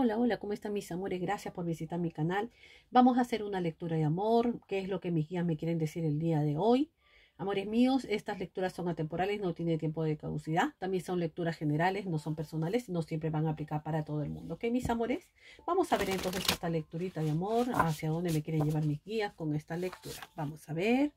Hola, hola, ¿cómo están mis amores? Gracias por visitar mi canal. Vamos a hacer una lectura de amor, qué es lo que mis guías me quieren decir el día de hoy. Amores míos, estas lecturas son atemporales, no tiene tiempo de caducidad. También son lecturas generales, no son personales, no siempre van a aplicar para todo el mundo. ¿Ok, mis amores? Vamos a ver entonces esta lecturita de amor, hacia dónde me quieren llevar mis guías con esta lectura. Vamos a ver.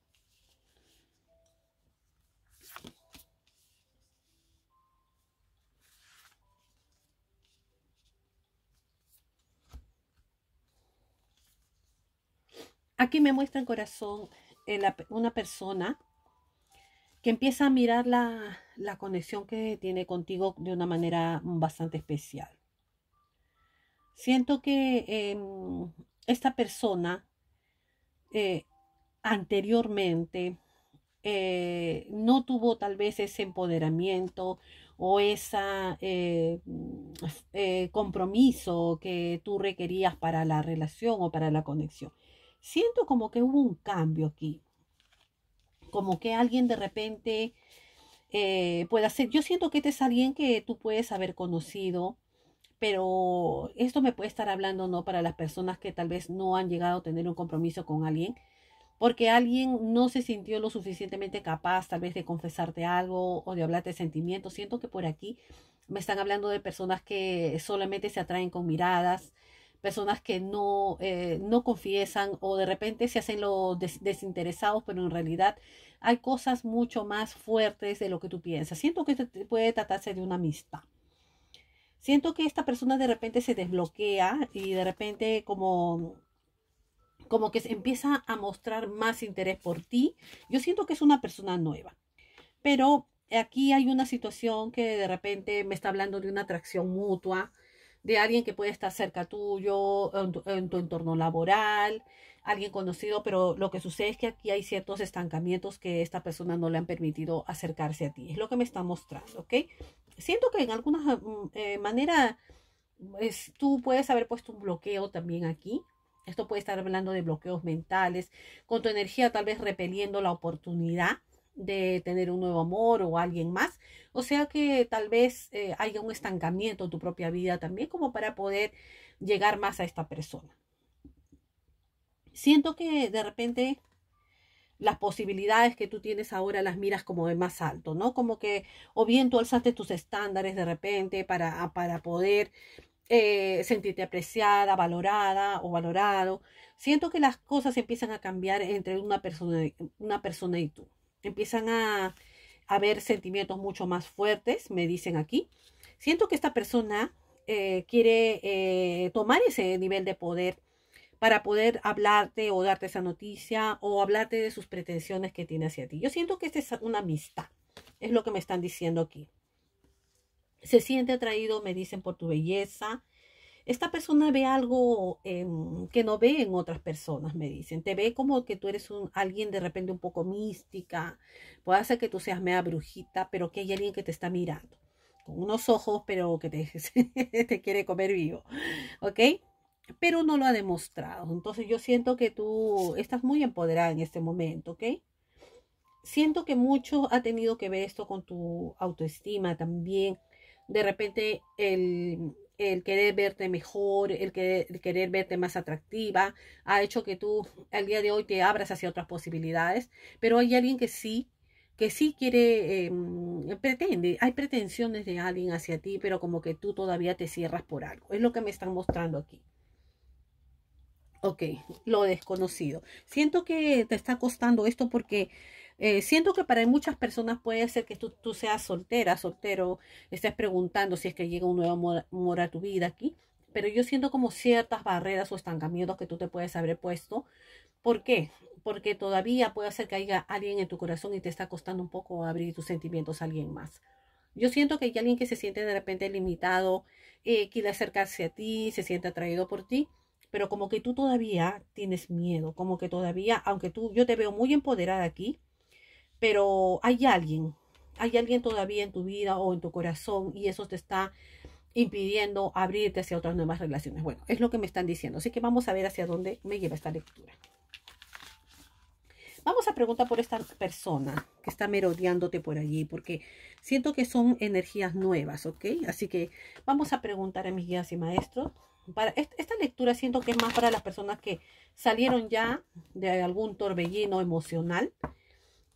Aquí me muestra en corazón eh, una persona que empieza a mirar la, conexión que tiene contigo de una manera bastante especial. Siento que em, esta persona eh, anteriormente eh, no tuvo tal vez ese empoderamiento o ese mm, compromiso que tú requerías para la relación o para la conexión siento como que hubo un cambio aquí. Como que alguien de repente eh, puede hacer. Yo siento que este es alguien que tú puedes haber conocido, pero esto me puede estar hablando, ¿no? Para las personas que tal vez no han llegado a tener un compromiso con alguien, porque alguien no se sintió lo suficientemente capaz tal vez de confesarte algo o de hablarte sentimientos. Siento que por aquí me están hablando de personas que solamente se atraen con miradas, personas que no, eh, no confiesan o de repente se hacen los desinteresados, pero en realidad hay cosas mucho más fuertes de lo que tú piensas. Siento que puede tratarse de una amistad. Siento que esta persona de repente se desbloquea y de repente como como que se empieza a mostrar más interés por ti. Yo siento que es una persona nueva. Pero aquí hay una situación que de repente me está hablando de una atracción mutua, de alguien que puede estar cerca tuyo, en tu, entorno laboral, alguien conocido, pero lo que sucede es que aquí hay ciertos estancamientos que esta persona no le han permitido acercarse a ti. Es lo que me está mostrando, ¿ok? Siento que en alguna mm, eh, manera es, pues, tú puedes haber puesto un bloqueo también aquí. Esto puede estar hablando de bloqueos mentales, con tu energía tal vez repeliendo la oportunidad de tener un nuevo amor o alguien más. O sea que tal vez eh, haya un estancamiento en tu propia vida también como para poder llegar más a esta persona. Siento que de repente las posibilidades que tú tienes ahora las miras como de más alto, ¿no? Como que o bien tú alzaste tus estándares de repente para, ah, poder eh, sentirte apreciada, valorada o valorado. Siento que las cosas empiezan a cambiar entre una persona, una persona y tú empiezan a haber sentimientos mucho más fuertes, me dicen aquí. Siento que esta persona eh, quiere eh, tomar ese nivel de poder para poder hablarte o darte esa noticia o hablarte de sus pretensiones que tiene hacia ti. Yo siento que esta es una amistad, es lo que me están diciendo aquí. Se siente atraído, me dicen, por tu belleza, esta persona ve algo que no ve en otras personas, me dicen. Te ve como que tú eres un, alguien de repente un poco mística. Puede ser que tú seas media brujita, pero que hay alguien que te está mirando. Con unos ojos, pero que te, te quiere comer vivo. ¿Ok? Pero no lo ha demostrado. Entonces yo siento que tú estás muy empoderada en este momento, ¿ok? Siento que mucho ha tenido que ver esto con tu autoestima también. De repente el, el querer verte mejor, el querer, verte más atractiva, ha hecho que tú al día de hoy te abras hacia otras posibilidades, pero hay alguien que sí que sí quiere, em, pretende, hay pretensiones de alguien hacia ti, pero como que tú todavía te cierras por algo. Es lo que me están mostrando aquí. Ok, lo desconocido. Siento que te está costando esto porque eh, siento que para muchas personas puede ser que tú, seas soltera, soltero, estés preguntando si es que llega un nuevo amor, a tu vida aquí, pero yo siento como ciertas barreras o estancamientos que tú te puedes haber puesto. ¿Por qué? Porque todavía puede ser que haya alguien en tu corazón y te está costando un poco abrir tus sentimientos a alguien más. Yo siento que hay alguien que se siente de repente limitado, eh, quiere acercarse a ti, se siente atraído por ti, pero como que tú todavía tienes miedo, como que todavía, aunque tú, yo te veo muy empoderada aquí, pero hay alguien, hay alguien todavía en tu vida o en tu corazón y eso te está impidiendo abrirte hacia otras nuevas relaciones. Bueno, es lo que me están diciendo. Así que vamos a ver hacia dónde me lleva esta lectura. Vamos a preguntar por esta persona que está merodeándote por allí, porque siento que son energías nuevas, ¿ok? Así que vamos a preguntar a mis guías y maestros. Para esta lectura siento que es más para las personas que salieron ya de algún torbellino emocional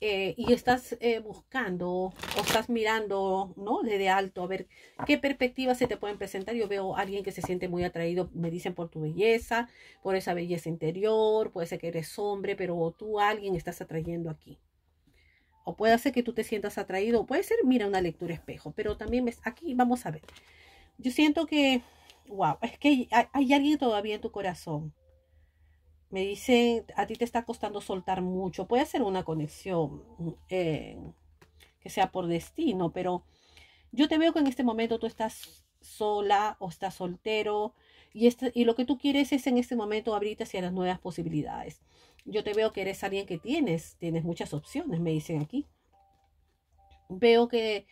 eh, y estás eh, buscando o estás mirando, ¿no? Desde alto, a ver qué perspectivas se te pueden presentar. Yo veo a alguien que se siente muy atraído, me dicen por tu belleza, por esa belleza interior, puede ser que eres hombre, pero tú alguien estás atrayendo aquí. O puede ser que tú te sientas atraído, puede ser, mira, una lectura espejo, pero también aquí vamos a ver. Yo siento que, wow, es que hay alguien todavía en tu corazón me dicen, a ti te está costando soltar mucho. Puede ser una conexión eh, que sea por destino, pero yo te veo que en este momento tú estás sola o estás soltero y, y lo que tú quieres es en este momento abrirte hacia las nuevas posibilidades. Yo te veo que eres alguien que tienes, tienes muchas opciones, me dicen aquí. Veo que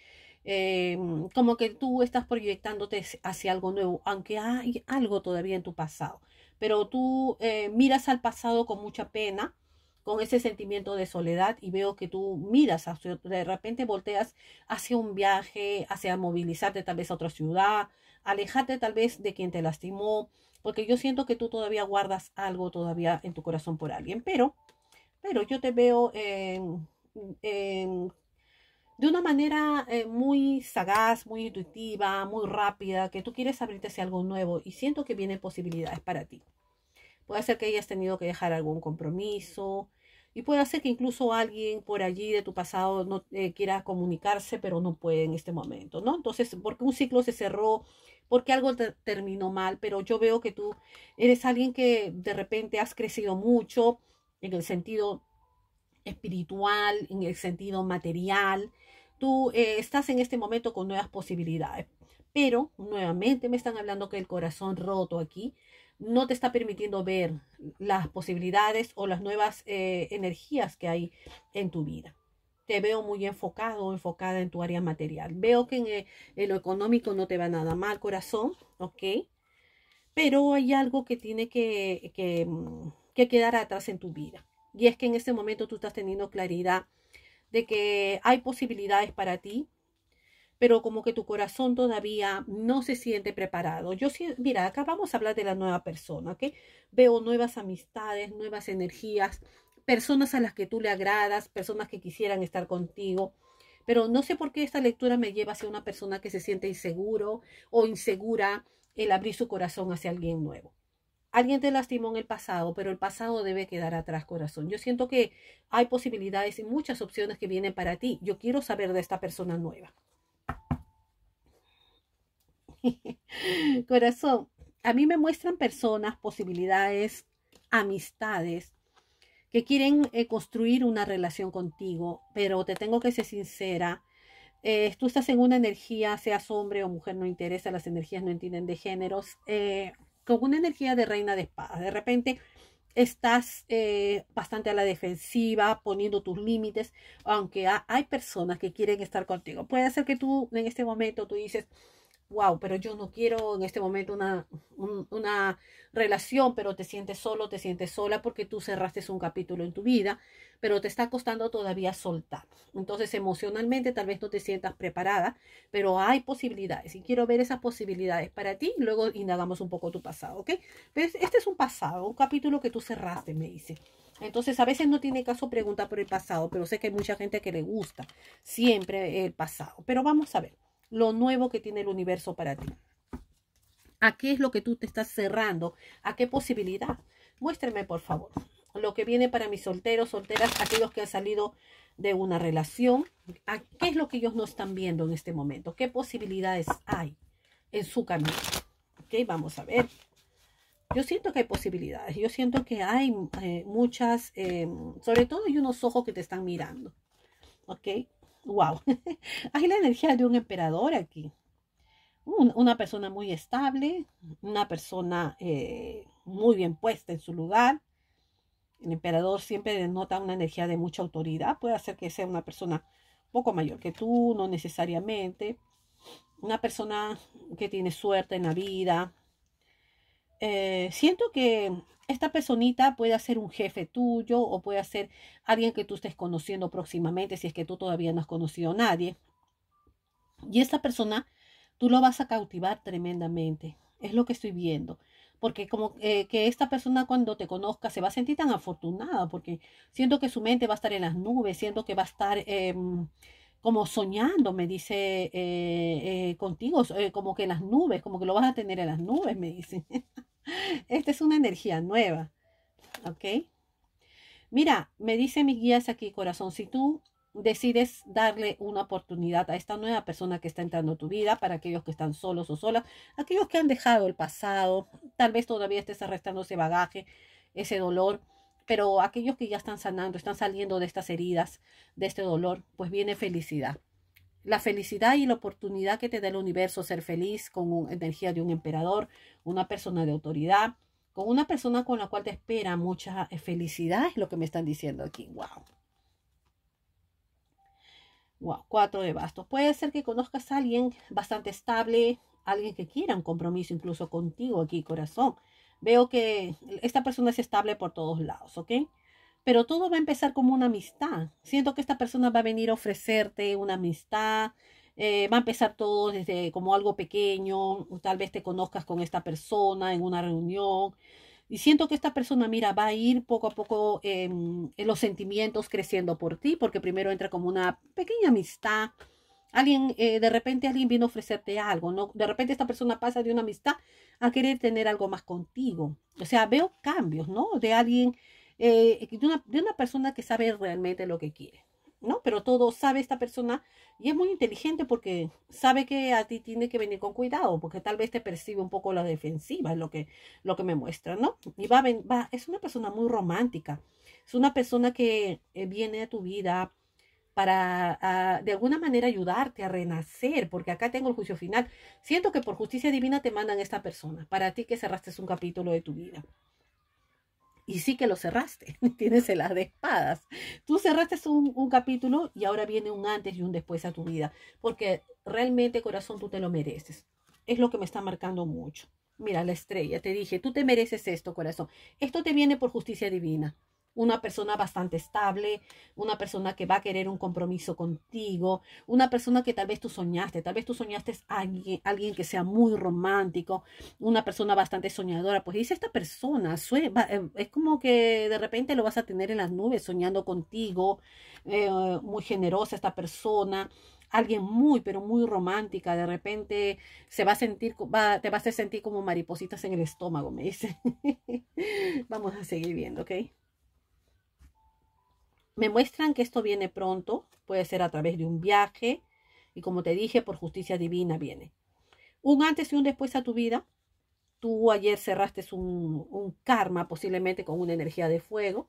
eh, como que tú estás proyectándote hacia algo nuevo, aunque hay algo todavía en tu pasado pero tú eh, miras al pasado con mucha pena, con ese sentimiento de soledad y veo que tú miras de repente volteas hacia un viaje, hacia movilizarte tal vez a otra ciudad, alejarte tal vez de quien te lastimó, porque yo siento que tú todavía guardas algo todavía en tu corazón por alguien, pero, pero yo te veo en de una manera eh, muy sagaz, muy intuitiva, muy rápida, que tú quieres abrirte hacia algo nuevo y siento que vienen posibilidades para ti. Puede ser que hayas tenido que dejar algún compromiso y puede ser que incluso alguien por allí de tu pasado no eh, quiera comunicarse, pero no puede en este momento, ¿no? Entonces, porque un ciclo se cerró, porque algo terminó mal, pero yo veo que tú eres alguien que de repente has crecido mucho en el sentido espiritual, en el sentido material, tú eh, estás en este momento con nuevas posibilidades. Pero nuevamente me están hablando que el corazón roto aquí no te está permitiendo ver las posibilidades o las nuevas eh, energías que hay en tu vida. Te veo muy enfocado o enfocada en tu área material. Veo que eh, en, lo económico no te va nada mal, corazón, ¿ok? Pero hay algo que tiene que mm, quedar atrás en tu vida. Y es que en este momento tú estás teniendo claridad de que hay posibilidades para ti, pero como que tu corazón todavía no se siente preparado. Yo sí, mira, acá vamos a hablar de la nueva persona, ¿ok? Veo nuevas amistades, nuevas energías, personas a las que tú le agradas, personas que quisieran estar contigo. Pero no sé por qué esta lectura me lleva hacia una persona que se siente inseguro o insegura el abrir su corazón hacia alguien nuevo. Alguien te lastimó en el pasado, pero el pasado debe quedar atrás, corazón. Yo siento que hay posibilidades y muchas opciones que vienen para ti. Yo quiero saber de esta persona nueva. corazón, a mí me muestran personas, posibilidades, amistades que quieren eh, construir una relación contigo, pero te tengo que ser sincera. Eh, tú estás en una energía, seas hombre o mujer, no interesa, las energías no entienden de géneros. Eh, con una energía de reina de espadas. De repente estás eh, bastante a la defensiva, poniendo tus límites, aunque hay personas que quieren estar contigo. Puede ser que tú en este momento tú dices, wow, pero yo no quiero en este momento una, una relación, pero te sientes solo, te sientes sola porque tú cerraste un capítulo en tu vida, pero te está costando todavía soltar. Entonces emocionalmente tal vez no te sientas preparada, pero hay posibilidades y quiero ver esas posibilidades para ti. Luego indagamos un poco tu pasado, ¿ok? Pues, este es un pasado, un capítulo que tú cerraste, me dice. Entonces, a veces no tiene caso preguntar por el pasado, pero sé que hay mucha gente que le gusta siempre el pasado. Pero vamos a ver lo nuevo que tiene el universo para ti. ¿A qué es lo que tú te estás cerrando? ¿A qué posibilidad? Muéstrame, por favor, lo que viene para mis solteros, solteras, aquellos que han salido de una relación. ¿A ¿Qué es lo que ellos no están viendo en este momento? ¿Qué posibilidades hay en su camino? Ok, vamos a ver. Yo siento que hay posibilidades. Yo siento que hay eh, muchas, eh, sobre todo hay unos ojos que te están mirando. ¿Ok? wow, hay la energía de un emperador aquí. una persona muy estable, una persona eh, muy bien puesta en su lugar. El emperador siempre denota una energía de mucha autoridad. Puede hacer que sea una persona poco mayor que tú, no necesariamente. Una persona que tiene suerte en la vida, eh, siento que esta personita puede ser un jefe tuyo o puede ser alguien que tú estés conociendo próximamente si es que tú todavía no has conocido a nadie. Y esta persona tú lo vas a cautivar tremendamente. Es lo que estoy viendo. Porque como eh, que esta persona cuando te conozca se va a sentir tan afortunada porque siento que su mente va a estar en las nubes, siento que va a estar... Em, como soñando, me dice eh, contigo, como que en las nubes, como que lo vas a tener en las nubes, me dice. Esta es una energía nueva, ¿ok? Mira, me dice mis guías aquí, corazón, si tú decides darle una oportunidad a esta nueva persona que está entrando a tu vida, para aquellos que están solos o solas, aquellos que han dejado el pasado, tal vez todavía estés arrastrando ese bagaje, ese dolor, pero aquellos que ya están sanando, están saliendo de estas heridas, de este dolor, pues viene felicidad la felicidad y la oportunidad que te da el universo ser feliz con energía de un emperador, una persona de autoridad, con una persona con la cual te espera mucha eh, felicidad, es lo que me están diciendo aquí. Wow. Wow, cuatro de bastos. Puede ser que conozcas a alguien bastante estable, alguien que quiera un compromiso incluso contigo aquí, corazón. Veo que esta persona es estable por todos lados, ¿ok? Pero todo va a empezar como una amistad. Siento que esta persona va a venir a ofrecerte una amistad. Eh, va a empezar todo desde como algo pequeño. Tal vez te conozcas con esta persona en una reunión. Y siento que esta persona, mira, va a ir poco a poco em, en los sentimientos creciendo por ti, porque primero entra como una pequeña amistad. Alguien, eh, de repente alguien viene a ofrecerte algo, ¿no? De repente esta persona pasa de una amistad a querer tener algo más contigo. O sea, veo cambios, ¿no? De alguien eh, de, una, persona que sabe realmente lo que quiere, ¿no? Pero todo sabe esta persona y es muy inteligente porque sabe que a ti tiene que venir con cuidado, porque tal vez te percibe un poco la defensiva, es lo que, lo que me muestra, ¿no? Y va, va, es una persona muy romántica, es una persona que eh, viene a tu vida para de alguna manera ayudarte a renacer, porque acá tengo el juicio final. Siento que por justicia divina te mandan esta persona, para ti que cerraste un capítulo de tu vida y sí que lo cerraste, tienes el de espadas. Tú cerraste un, un, capítulo y ahora viene un antes y un después a tu vida, porque realmente corazón tú te lo mereces. Es lo que me está marcando mucho. Mira la estrella, te dije, tú te mereces esto, corazón. Esto te viene por justicia divina una persona bastante estable, una persona que va a querer un compromiso contigo, una persona que tal vez tú soñaste, tal vez tú soñaste a alguien, que sea muy romántico, una persona bastante soñadora, pues dice esta persona, eh, es como que de repente lo vas a tener en las nubes soñando contigo, eh, muy generosa esta persona, alguien muy, pero muy romántica, de repente se va a sentir, va, te vas a sentir como maripositas en el estómago, me dice. Vamos a seguir viendo, ¿ok? Me muestran que esto viene pronto, puede ser a través de un viaje y como te dije, por justicia divina viene. Un antes y un después a tu vida. Tú ayer cerraste un, karma posiblemente con una energía de fuego.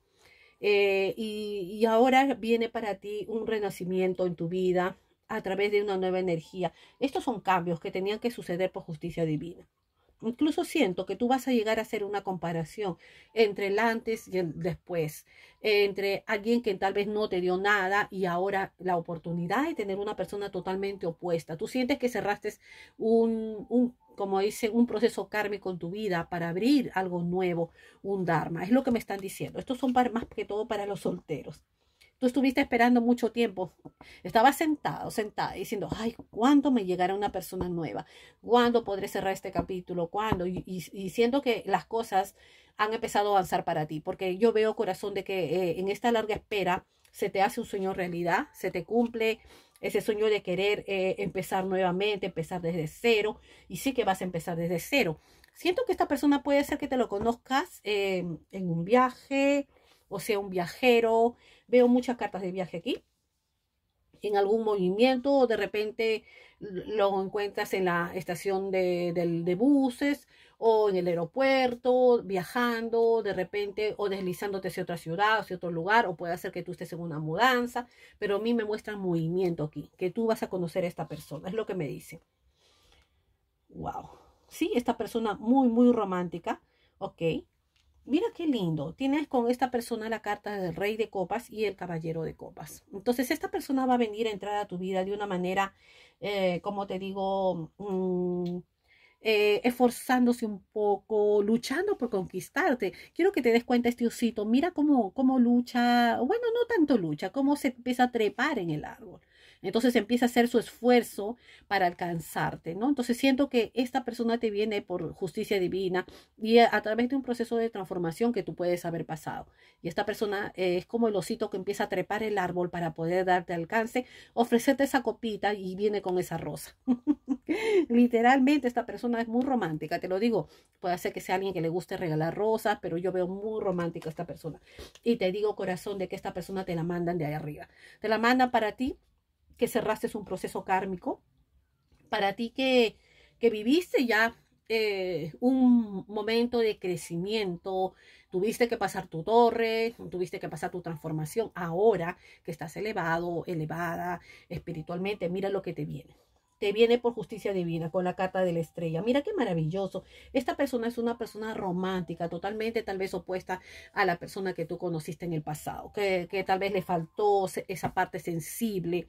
Eh, y ahora viene para ti un renacimiento en tu vida a través de una nueva energía. Estos son cambios que tenían que suceder por justicia divina incluso siento que tú vas a llegar a hacer una comparación entre el antes y el después, entre alguien que tal vez no te dio nada y ahora la oportunidad de tener una persona totalmente opuesta. Tú sientes que cerraste un, un como dice, un proceso kármico en tu vida para abrir algo nuevo, un Dharma. Es lo que me están diciendo. Estos son más que todo para los solteros estuviste esperando mucho tiempo. Estaba sentado, sentada, diciendo, ay, ¿cuándo me llegará una persona nueva? ¿Cuándo podré cerrar este capítulo? ¿Cuándo? Y, siento que las cosas han empezado a avanzar para ti, porque yo veo, corazón, de que eh, en esta larga espera se te hace un sueño realidad, se te cumple ese sueño de querer eh, empezar nuevamente, empezar desde cero, y sí que vas a empezar desde cero. Siento que esta persona puede ser que te lo conozcas eh, en un viaje, o sea, un viajero, Veo muchas cartas de viaje aquí. En algún movimiento, o de repente lo encuentras en la estación de, buses, o en el aeropuerto, viajando de repente o deslizándote hacia otra ciudad, hacia otro lugar, o puede ser que tú estés en una mudanza, pero a mí me muestra movimiento aquí, que tú vas a conocer a esta persona, es lo que me dice. Wow. Sí, esta persona muy, muy romántica, ok. Mira qué lindo. Tienes con esta persona la carta del rey de copas y el caballero de copas. Entonces esta persona va a venir a entrar a tu vida de una manera, eh, como te digo, mm, eh, esforzándose un poco, luchando por conquistarte. Quiero que te des cuenta este osito. Mira cómo, cómo lucha, bueno, no tanto lucha, cómo se empieza a trepar en el árbol. Entonces empieza a hacer su esfuerzo para alcanzarte, ¿no? Entonces siento que esta persona te viene por justicia divina y a, través de un proceso de transformación que tú puedes haber pasado. Y esta persona eh, es como el osito que empieza a trepar el árbol para poder darte alcance, ofrecerte esa copita y viene con esa rosa. Literalmente esta persona es muy romántica, te lo digo. Puede ser que sea alguien que le guste regalar rosas, pero yo veo muy romántica esta persona. Y te digo, corazón, de que esta persona te la mandan de ahí arriba. Te la mandan para ti que cerraste un proceso kármico, para ti que, que viviste ya eh, un momento de crecimiento, tuviste que pasar tu torre, tuviste que pasar tu transformación, ahora que estás elevado, elevada espiritualmente, mira lo que te viene. Te viene por justicia divina, con la carta de la estrella. Mira qué maravilloso. Esta persona es una persona romántica, totalmente tal vez opuesta a la persona que tú conociste en el pasado, que, que tal vez le faltó esa parte sensible,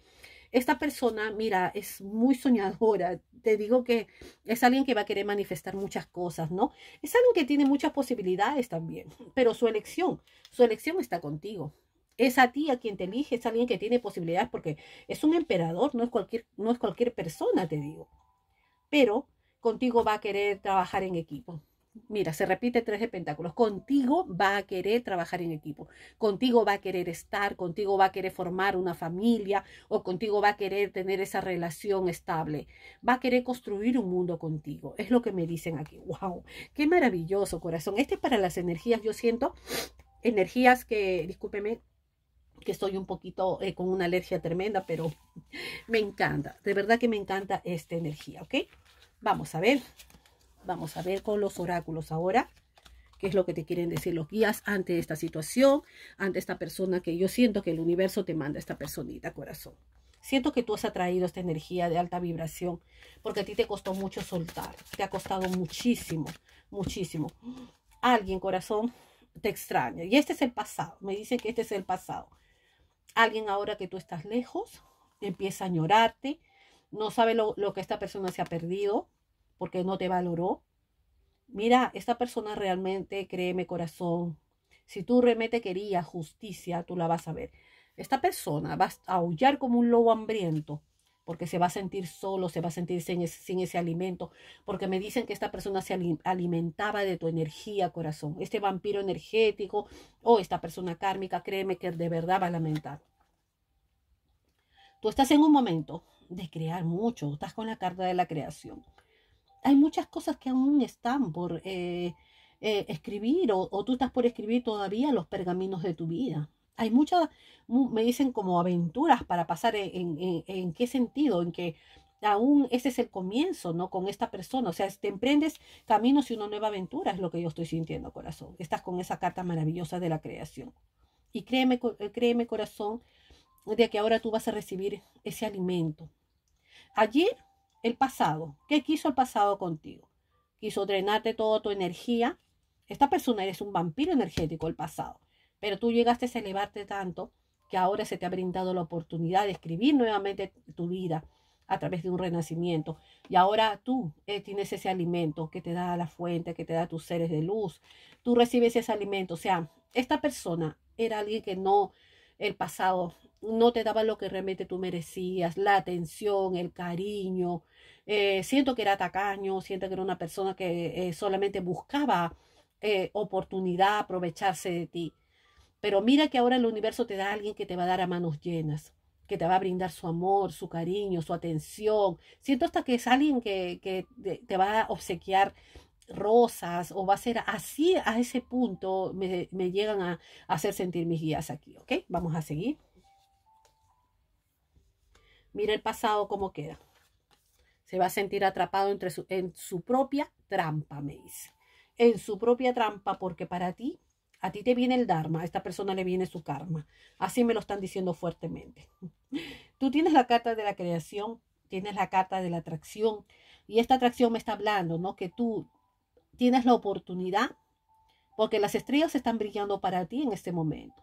esta persona, mira, es muy soñadora. Te digo que es alguien que va a querer manifestar muchas cosas, ¿no? Es alguien que tiene muchas posibilidades también, pero su elección, su elección está contigo. Es a ti a quien te elige, es alguien que tiene posibilidades porque es un emperador, no es cualquier, no es cualquier persona, te digo. Pero contigo va a querer trabajar en equipo. Mira, se repite tres de pentáculos. Contigo va a querer trabajar en equipo, contigo va a querer estar, contigo va a querer formar una familia o contigo va a querer tener esa relación estable. Va a querer construir un mundo contigo. Es lo que me dicen aquí. ¡Wow! ¡Qué maravilloso, corazón! Este es para las energías, yo siento, energías que, discúlpeme, que estoy un poquito eh, con una alergia tremenda, pero me encanta. De verdad que me encanta esta energía, ¿ok? Vamos a ver. Vamos a ver con los oráculos ahora qué es lo que te quieren decir los guías ante esta situación, ante esta persona que yo siento que el universo te manda esta personita, corazón. Siento que tú has atraído esta energía de alta vibración porque a ti te costó mucho soltar, te ha costado muchísimo, muchísimo. Alguien, corazón, te extraña. Y este es el pasado, me dicen que este es el pasado. Alguien ahora que tú estás lejos empieza a añorarte, no sabe lo, lo que esta persona se ha perdido, porque no te valoró. Mira, esta persona realmente, créeme corazón, si tú remete quería justicia, tú la vas a ver. Esta persona va a aullar como un lobo hambriento porque se va a sentir solo, se va a sentir sin ese, alimento, porque me dicen que esta persona se alimentaba de tu energía, corazón, este vampiro energético o esta persona kármica, créeme que de verdad va a lamentar. Tú estás en un momento de crear mucho, estás con la carta de la creación hay muchas cosas que aún están por eh, eh, escribir o, tú estás por escribir todavía los pergaminos de tu vida. Hay muchas, me dicen como aventuras para pasar e, en, en qué sentido, en que aún ese es el comienzo, ¿no? Con esta persona, o sea, te emprendes caminos y una nueva aventura, es lo que yo estoy sintiendo, corazón. Estás con esa carta maravillosa de la creación. Y créeme, eh, créeme, corazón, de que ahora tú vas a recibir ese alimento. Ayer el pasado. ¿Qué quiso el pasado contigo? Quiso drenarte toda tu energía. Esta persona eres un vampiro energético, el pasado. Pero tú llegaste a elevarte tanto que ahora se te ha brindado la oportunidad de escribir nuevamente tu vida a través de un renacimiento. Y ahora tú eh, tienes ese alimento que te da la fuente, que te da tus seres de luz. Tú recibes ese alimento. O sea, esta persona era alguien que no, el pasado, no te daba lo que realmente tú merecías, la atención, el cariño, eh, siento que era tacaño, siento que era una persona que eh, solamente buscaba eh, oportunidad, aprovecharse de ti. Pero mira que ahora el universo te da a alguien que te va a dar a manos llenas, que te va a brindar su amor, su cariño, su atención. Siento hasta que es alguien que, te va a obsequiar rosas o va a ser así a ese punto me, llegan a, hacer sentir mis guías aquí, ¿ok? Vamos a seguir. Mira el pasado cómo queda. Se va a sentir atrapado entre en su propia trampa, me dice. En su propia trampa, porque para ti, a ti te viene el Dharma, a esta persona le viene su karma. Así me lo están diciendo fuertemente. Tú tienes la carta de la creación, tienes la carta de la atracción, y esta atracción me está hablando, ¿no? Que tú tienes la oportunidad, porque las estrellas están brillando para ti en este momento.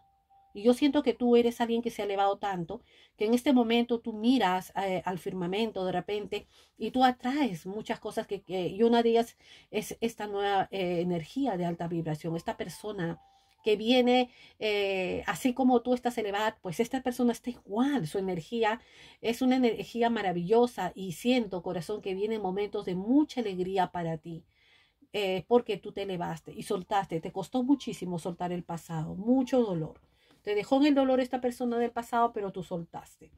Y yo siento que tú eres alguien que se ha elevado tanto, que en este momento tú miras eh, al firmamento de repente y tú atraes muchas cosas que, y una de ellas es esta nueva eh, energía de alta vibración, esta persona que viene, eh, así como tú estás elevada, pues esta persona está igual, su energía es una energía maravillosa y siento, corazón, que vienen momentos de mucha alegría para ti. porque tú te elevaste y soltaste, te costó muchísimo soltar el pasado, mucho dolor. Te dejó en el dolor esta persona del pasado, pero tú soltaste.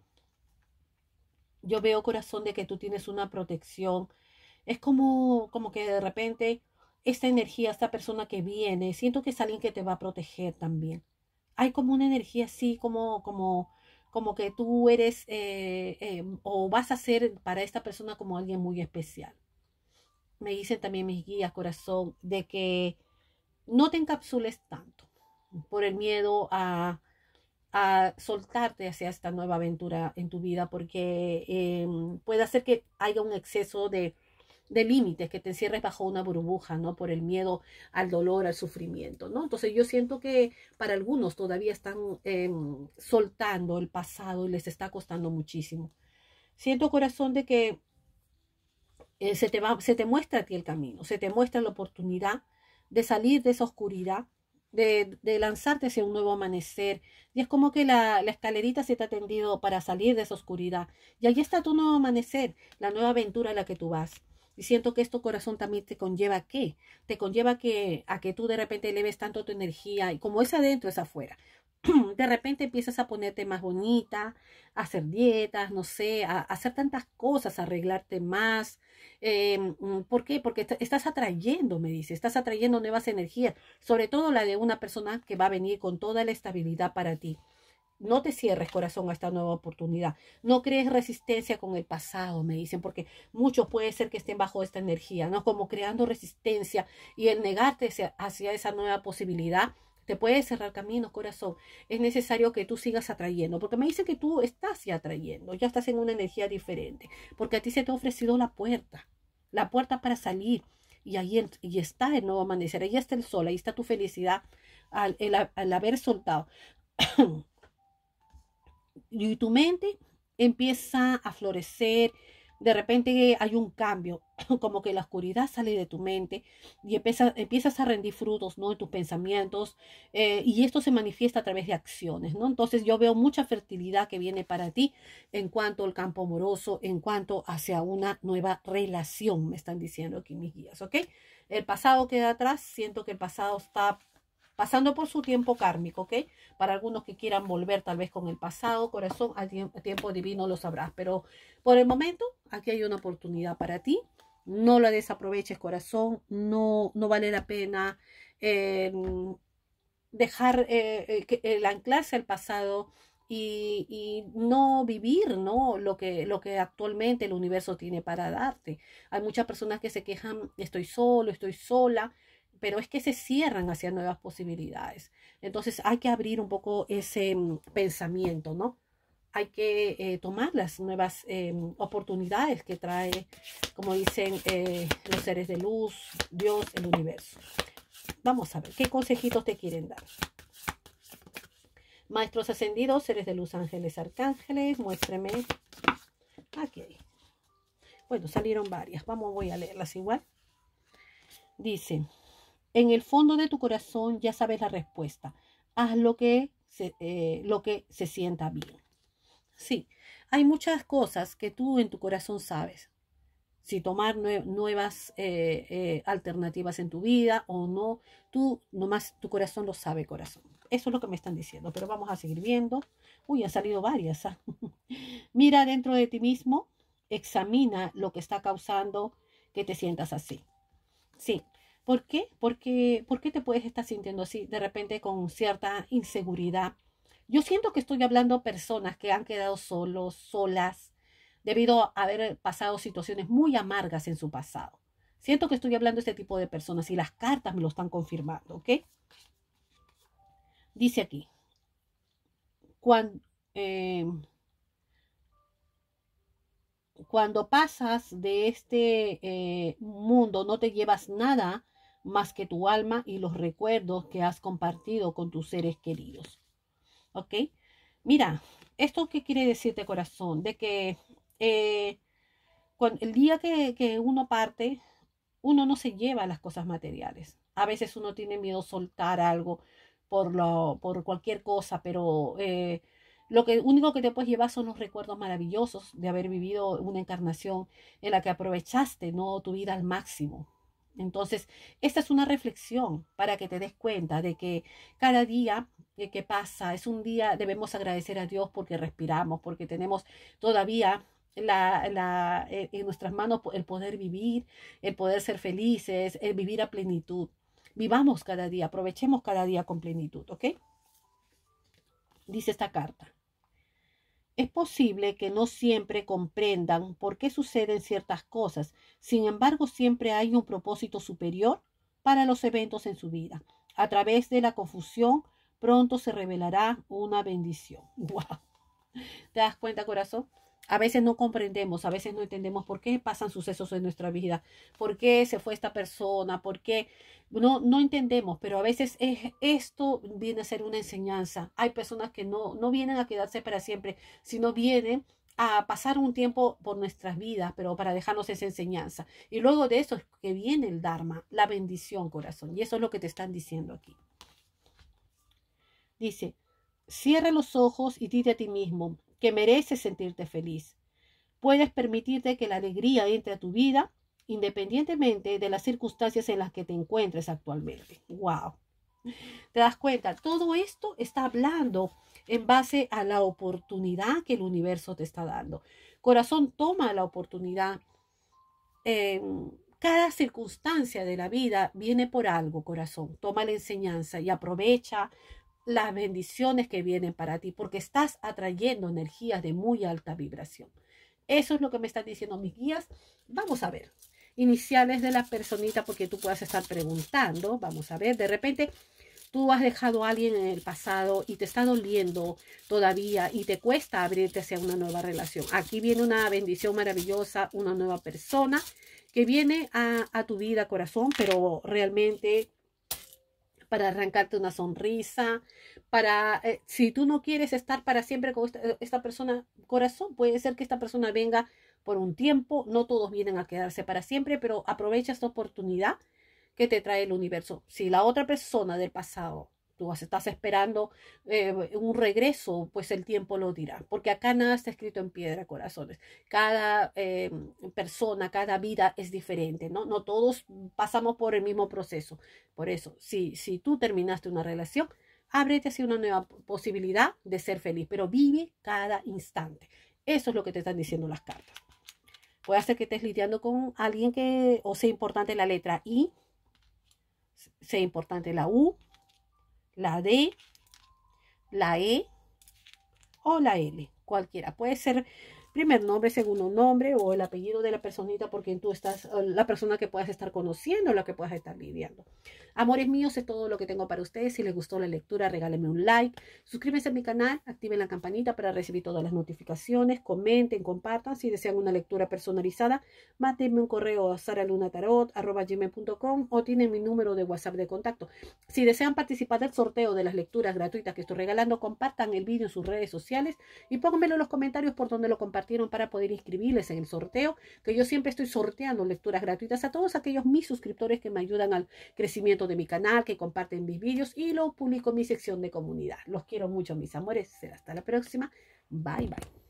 Yo veo, corazón, de que tú tienes una protección. Es como, como que de repente esta energía, esta persona que viene, siento que es alguien que te va a proteger también. Hay como una energía así, como, como, como que tú eres eh, eh, o vas a ser para esta persona como alguien muy especial. Me dicen también mis guías, corazón, de que no te encapsules tanto por el miedo a, soltarte hacia esta nueva aventura en tu vida, porque em, puede hacer que haya un exceso de, límites, que te encierres bajo una burbuja, ¿no? Por el miedo al dolor, al sufrimiento, ¿no? Entonces yo siento que para algunos todavía están em, soltando el pasado y les está costando muchísimo. Siento corazón de que eh, se te muestra a ti el camino, se te muestra la oportunidad de salir de esa oscuridad de, lanzarte hacia un nuevo amanecer. Y es como que la, escalerita se te ha tendido para salir de esa oscuridad. Y allí está tu nuevo amanecer, la nueva aventura a la que tú vas. Y siento que esto corazón también te conlleva a qué? Te conlleva que, a que tú de repente eleves tanto tu energía y como es adentro es afuera. de repente empiezas a ponerte más bonita, a hacer dietas, no sé, a, hacer tantas cosas, arreglarte más. Em, mm, ¿Por qué? Porque estás atrayendo, me dice, estás atrayendo nuevas energías, sobre todo la de una persona que va a venir con toda la estabilidad para ti. No te cierres corazón a esta nueva oportunidad. No crees resistencia con el pasado, me dicen, porque muchos puede ser que estén bajo esta energía, ¿no? Como creando resistencia y el negarte hacia esa nueva posibilidad te puede cerrar caminos, corazón. Es necesario que tú sigas atrayendo, porque me dicen que tú estás ya atrayendo, ya estás en una energía diferente, porque a ti se te ha ofrecido la puerta, la puerta para salir. Y ahí y está el nuevo amanecer, ahí está el sol, ahí está tu felicidad al, al haber soltado. y tu mente empieza a florecer, de repente hay un cambio, como que la oscuridad sale de tu mente y empiezas a rendir frutos, ¿no? En tus pensamientos eh, y esto se manifiesta a través de acciones, ¿no? Entonces yo veo mucha fertilidad que viene para ti en cuanto al campo amoroso, en cuanto hacia una nueva relación, me están diciendo aquí mis guías, ¿ok? El pasado queda atrás, siento que el pasado está pasando por su tiempo kármico, ¿ok? Para algunos que quieran volver tal vez con el pasado, corazón, al tiempo divino lo sabrás. Pero por el momento, aquí hay una oportunidad para ti. No la desaproveches, corazón. No, no vale la pena em, dejar eh, eh, el anclarse al pasado. Y, no vivir ¿no? Lo, que, lo que actualmente el universo tiene para darte. Hay muchas personas que se quejan, estoy solo, estoy sola, pero es que se cierran hacia nuevas posibilidades. Entonces hay que abrir un poco ese mm, pensamiento, ¿no? Hay que eh, tomar las nuevas em, oportunidades que trae, como dicen eh, los seres de luz, Dios, el universo. Vamos a ver, ¿qué consejitos te quieren dar? Maestros ascendidos, seres de luz, ángeles, arcángeles, muéstreme. Aquí. Bueno, salieron varias. Vamos, voy a leerlas igual. Dice, en el fondo de tu corazón ya sabes la respuesta. Haz lo que se, eh, lo que se sienta bien. Sí, hay muchas cosas que tú en tu corazón sabes. Si tomar nuevas eh, eh, alternativas en tu vida o no, tú nomás tu corazón lo sabe, corazón. Eso es lo que me están diciendo, pero vamos a seguir viendo. Uy, han salido varias. Ah. Mira dentro de ti mismo, examina lo que está causando que te sientas así. Sí, ¿Por qué? Porque, ¿Por qué te puedes estar sintiendo así de repente con cierta inseguridad? Yo siento que estoy hablando a personas que han quedado solos, solas, debido a haber pasado situaciones muy amargas en su pasado. Siento que estoy hablando de este tipo de personas y las cartas me lo están confirmando, ¿ok? Dice aquí, cuando, eh, cuando pasas de este eh, mundo no te llevas nada más que tu alma y los recuerdos que has compartido con tus seres queridos. ¿Ok? Mira, ¿esto qué quiere decirte corazón? De que eh, el día que, uno parte, uno no se lleva las cosas materiales. A veces uno tiene miedo soltar algo por, lo, por cualquier cosa, pero eh, lo que único que te puedes llevar son los recuerdos maravillosos de haber vivido una encarnación en la que aprovechaste ¿no? tu vida al máximo, entonces, esta es una reflexión para que te des cuenta de que cada día eh, que pasa es un día, debemos agradecer a Dios porque respiramos, porque tenemos todavía eh, en nuestras manos el poder vivir, el poder ser felices, el vivir a plenitud. Vivamos cada día, aprovechemos cada día con plenitud, ¿ok? Dice esta carta. Es posible que no siempre comprendan por qué suceden ciertas cosas, sin embargo siempre hay un propósito superior para los eventos en su vida. A través de la confusión pronto se revelará una bendición. ¿Te das cuenta, corazón? a veces no comprendemos, a veces no entendemos por qué pasan sucesos en nuestra vida, por qué se fue esta persona, por qué no, no entendemos, pero a veces esto viene a ser una enseñanza. Hay personas que no, no vienen a quedarse para siempre, sino vienen a pasar un tiempo por nuestras vidas, pero para dejarnos esa enseñanza. Y luego de eso es que viene el Dharma, la bendición, corazón. Y eso es lo que te están diciendo aquí. Dice, cierra los ojos y dile a ti mismo, que mereces sentirte feliz. Puedes permitirte que la alegría entre a tu vida independientemente de las circunstancias en las que te encuentres actualmente. ¡Wow! ¿Te das cuenta? Todo esto está hablando en base a la oportunidad que el universo te está dando. Corazón, toma la oportunidad. Eh, cada circunstancia de la vida viene por algo, corazón. Toma la enseñanza y aprovecha las bendiciones que vienen para ti, porque estás atrayendo energías de muy alta vibración. Eso es lo que me están diciendo mis guías. Vamos a ver. Iniciales de la personita, porque tú puedas estar preguntando. Vamos a ver. De repente, tú has dejado a alguien en el pasado y te está doliendo todavía y te cuesta abrirte hacia una nueva relación. Aquí viene una bendición maravillosa, una nueva persona que viene a, a tu vida, corazón, pero realmente para arrancarte una sonrisa, para, eh, si tú no quieres estar para siempre con eh, esta persona, corazón, puede ser que esta persona venga por un tiempo, no todos vienen a quedarse para siempre, pero aprovecha esta oportunidad que te trae el universo. Si la otra persona del pasado tú estás esperando eh, un regreso, pues el tiempo lo dirá, porque acá nada está escrito en piedra, corazones. Cada eh, persona, cada vida es diferente, ¿no? No todos pasamos por el mismo proceso. Por eso, si, si tú terminaste una relación, ábrete así una nueva posibilidad de ser feliz, pero vive cada instante. Eso es lo que te están diciendo las cartas. Puede ser que estés lidiando con alguien que o sea importante la letra I, sea importante la U, la D, la E o la L, cualquiera. Puede ser primer nombre, segundo nombre o el apellido de la personita porque tú estás, la persona que puedas estar conociendo, o la que puedas estar viviendo. Amores míos, es todo lo que tengo para ustedes. Si les gustó la lectura, regálenme un like. Suscríbanse a mi canal, activen la campanita para recibir todas las notificaciones. Comenten, compartan. Si desean una lectura personalizada, mátenme un correo a saralunatarot.com o tienen mi número de WhatsApp de contacto. Si desean participar del sorteo de las lecturas gratuitas que estoy regalando, compartan el vídeo en sus redes sociales y pónganmelo en los comentarios por donde lo compartieron para poder inscribirles en el sorteo, que yo siempre estoy sorteando lecturas gratuitas a todos aquellos mis suscriptores que me ayudan al crecimiento de mi canal, que comparten mis vídeos y lo publico en mi sección de comunidad. Los quiero mucho, mis amores. Será hasta la próxima. Bye, bye.